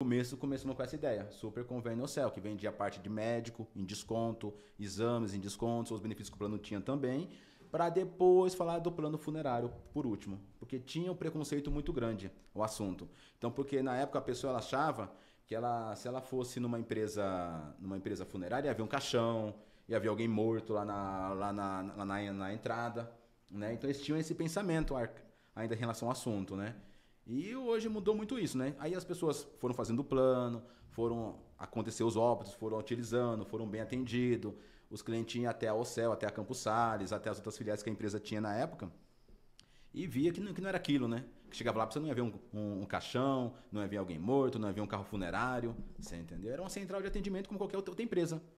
começo começamos com essa ideia, Super Convênio Cell, que vendia a parte de médico em desconto, exames em desconto, os benefícios que o plano tinha também, para depois falar do plano funerário por último, porque tinha um preconceito muito grande o assunto. Então, porque na época a pessoa ela achava que ela, se ela fosse numa empresa, numa empresa funerária, ia haver um caixão, ia haver alguém morto lá na, lá na, lá na, na entrada, né? Então eles tinham esse pensamento ainda em relação ao assunto, né? E hoje mudou muito isso, né? Aí as pessoas foram fazendo plano, foram acontecer os óbitos, foram utilizando, foram bem atendidos. Os clientes iam até a Ocel, até a Campos Sales, até as outras filiais que a empresa tinha na época. E via que não, que não era aquilo, né? Que chegava lá, você não ia ver um, um, um caixão, não ia ver alguém morto, não ia ver um carro funerário. Você entendeu? Era uma central de atendimento como qualquer outra empresa.